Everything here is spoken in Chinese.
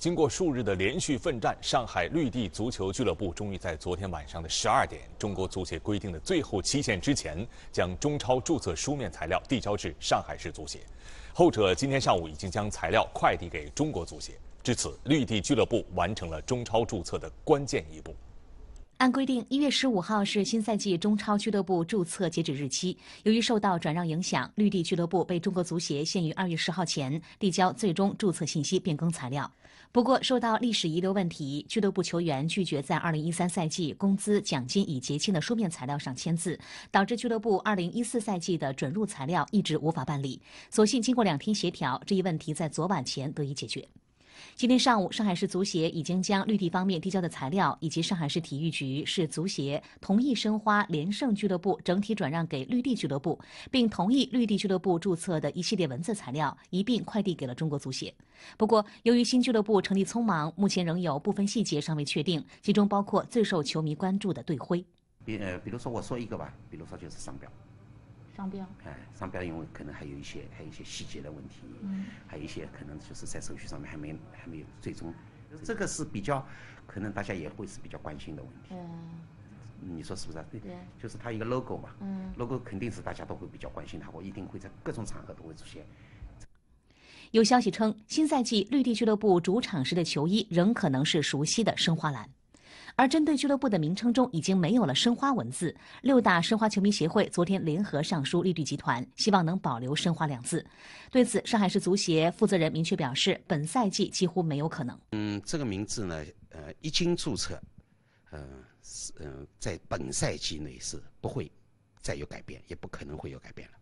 经过数日的连续奋战，上海绿地足球俱乐部终于在昨天晚上的十二点（中国足协规定的最后期限之前）将中超注册书面材料递交至上海市足协。后者今天上午已经将材料快递给中国足协。至此，绿地俱乐部完成了中超注册的关键一步。按规定，一月十五号是新赛季中超俱乐部注册截止日期。由于受到转让影响，绿地俱乐部被中国足协限于二月十号前递交最终注册信息变更材料。不过，受到历史遗留问题，俱乐部球员拒绝在二零一三赛季工资奖金已结清的书面材料上签字，导致俱乐部二零一四赛季的准入材料一直无法办理。所幸经过两天协调，这一问题在昨晚前得以解决。今天上午，上海市足协已经将绿地方面递交的材料，以及上海市体育局、市足协同意申花连胜俱乐部整体转让给绿地俱乐部，并同意绿地俱乐部注册的一系列文字材料一并快递给了中国足协。不过，由于新俱乐部成立匆忙，目前仍有部分细节尚未确定，其中包括最受球迷关注的队徽。比呃，比如说我说一个吧，比如说就是商标。商标哎，商标因为可能还有一些，还有一些细节的问题，嗯，还有一些可能就是在手续上面还没还没有最终，这个是比较，可能大家也会是比较关心的问题，嗯，你说是不是啊？对，就是它一个 logo 嘛，嗯，logo 肯定是大家都会比较关心，它我一定会在各种场合都会出现。有消息称，新赛季绿地俱乐部主场时的球衣仍可能是熟悉的申花蓝。而针对俱乐部的名称中已经没有了申花文字，六大申花球迷协会昨天联合上书绿地集团，希望能保留“申花”两字。对此，上海市足协负责人明确表示，本赛季几乎没有可能。嗯，这个名字呢，呃，一经注册，呃，是，嗯，在本赛季内是不会再有改变，也不可能会有改变了。